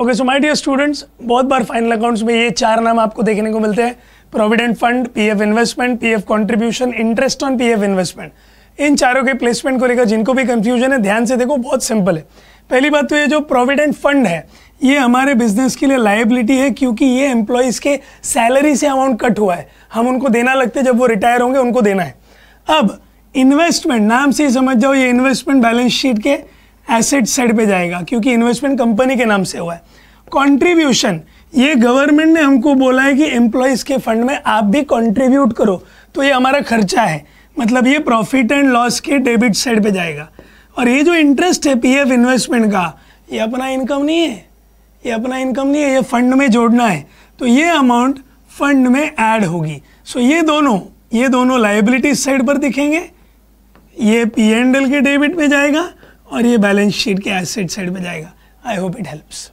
okay so my dear students बहुत बार final accounts में ये चार नाम आपको देखने को मिलते हैं provident fund PF investment PF contribution interest on PF investment इन चारों के प्लेसमेंट को लेकर जिनको भी कंफ्यूजन है ध्यान से देखो बहुत सिंपल है पहली बात तो ये जो प्रोविडेंट फंड है ये हमारे बिजनेस के लिए लाइबिलिटी है क्योंकि ये एम्प्लॉयज़ के सैलरी से अमाउंट कट हुआ है हम उनको देना लगते जब वो रिटायर होंगे उनको देना है अब इन्वेस्टमेंट नाम से ही समझ जाओ ये इन्वेस्टमेंट बैलेंस शीट के एसेट साइड पे जाएगा क्योंकि इन्वेस्टमेंट कंपनी के नाम से हुआ है कंट्रीब्यूशन ये गवर्नमेंट ने हमको बोला है कि एम्प्लॉयज़ के फंड में आप भी कंट्रीब्यूट करो तो ये हमारा खर्चा है मतलब ये प्रॉफिट एंड लॉस के डेबिट साइड पे जाएगा और ये जो इंटरेस्ट है पी इन्वेस्टमेंट का ये अपना इनकम नहीं है ये अपना इनकम नहीं है ये फंड में जोड़ना है तो ये अमाउंट फंड में ऐड होगी सो ये दोनों ये दोनों लाइबिलिटी साइड पर दिखेंगे ये पी एंड एल के डेबिट में जाएगा और ये बैलेंस शीट के एसेट साइड में जाएगा आई होप इट हेल्प्स